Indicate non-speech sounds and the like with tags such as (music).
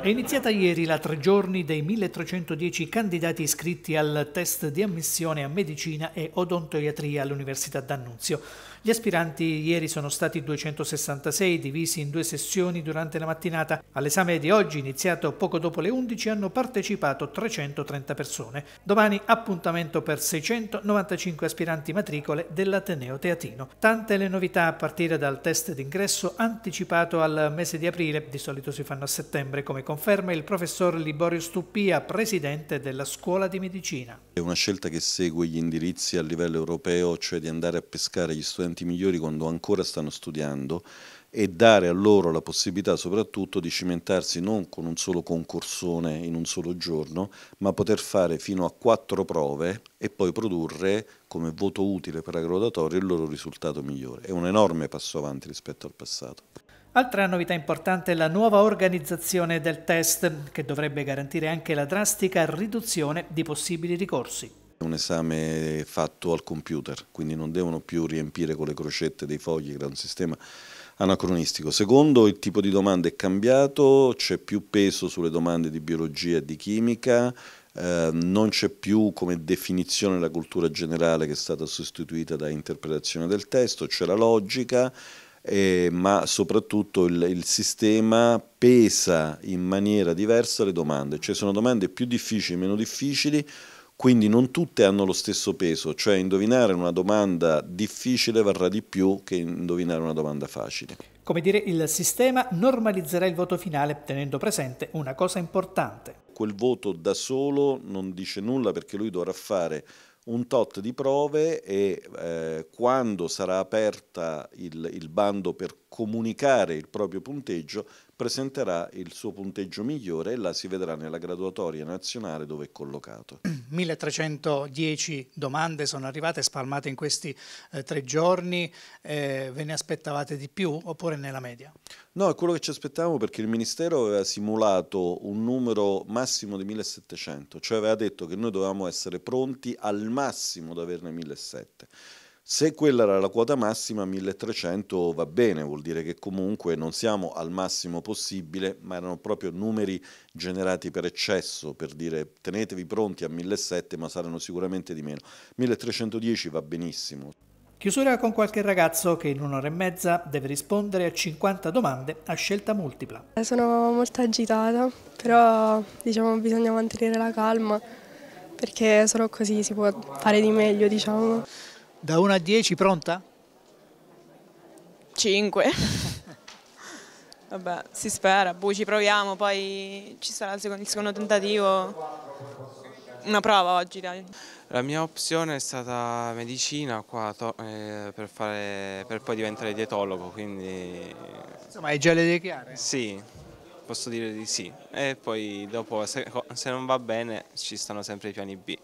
È iniziata ieri la tre giorni dei 1310 candidati iscritti al test di ammissione a medicina e odontoiatria all'Università d'Annunzio. Gli aspiranti ieri sono stati 266, divisi in due sessioni durante la mattinata. All'esame di oggi, iniziato poco dopo le 11, hanno partecipato 330 persone. Domani appuntamento per 695 aspiranti matricole dell'Ateneo Teatino. Tante le novità a partire dal test d'ingresso anticipato al mese di aprile, di solito si fanno assai settembre, come conferma il professor Liborio Stuppia, presidente della Scuola di Medicina. È una scelta che segue gli indirizzi a livello europeo, cioè di andare a pescare gli studenti migliori quando ancora stanno studiando e dare a loro la possibilità soprattutto di cimentarsi non con un solo concorsone in un solo giorno, ma poter fare fino a quattro prove e poi produrre come voto utile per la graduatoria il loro risultato migliore. È un enorme passo avanti rispetto al passato. Altra novità importante è la nuova organizzazione del test, che dovrebbe garantire anche la drastica riduzione di possibili ricorsi. È un esame fatto al computer, quindi non devono più riempire con le crocette dei fogli, che è un sistema anacronistico. Secondo, il tipo di domande è cambiato, c'è più peso sulle domande di biologia e di chimica, eh, non c'è più come definizione la cultura generale che è stata sostituita da interpretazione del testo, c'è la logica, eh, ma soprattutto il, il, sistema pesa in maniera diversa le domande, cioè sono domande più difficili, meno difficili, quindi non tutte hanno lo stesso peso, cioè indovinare una domanda difficile varrà di più che indovinare una domanda facile. Come dire, il sistema normalizzerà il voto finale tenendo presente una cosa importante. Quel voto da solo non dice nulla perché lui dovrà fare un tot di prove e eh, quando sarà aperta il, il, bando per comunicare il proprio punteggio presenterà il suo punteggio migliore e la si vedrà nella graduatoria nazionale dove è collocato. 1310 (clears throat) domande sono arrivate spalmate in questi eh, tre giorni, eh, ve ne aspettavate di più oppure nella media? No, è quello che ci aspettavamo perché il Ministero aveva simulato un numero massimo di 1700, cioè aveva detto che noi dovevamo essere pronti al massimo ad averne 1700. Se quella era la quota massima, 1300 va bene, vuol dire che comunque non siamo al massimo possibile, ma erano proprio numeri generati per eccesso, per dire tenetevi pronti a 1700, ma saranno sicuramente di meno. 1310 va benissimo. Chiusura con qualche ragazzo che in un'ora e mezza deve rispondere a 50 domande a scelta multipla. Eh, sono molto agitata, però diciamo bisogna mantenere la calma perché solo così si può fare di meglio, diciamo. Da 1 a 10 pronta? 5. Vabbè, si spera, poi ci proviamo, poi ci sarà il secondo, il secondo tentativo una prova oggi, dai. La mia opzione è stata medicina qua eh, per, fare, per, poi diventare dietologo, quindi... Insomma hai già le idee chiare? Sì, posso dire di sì. E poi dopo se, se non va bene ci stanno sempre i piani B.